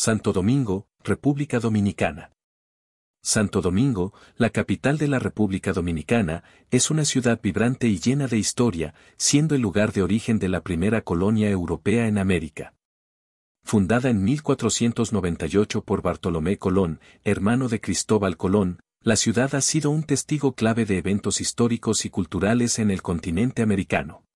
Santo Domingo, República Dominicana. Santo Domingo, la capital de la República Dominicana, es una ciudad vibrante y llena de historia, siendo el lugar de origen de la primera colonia europea en América. Fundada en 1498 por Bartolomé Colón, hermano de Cristóbal Colón, la ciudad ha sido un testigo clave de eventos históricos y culturales en el continente americano.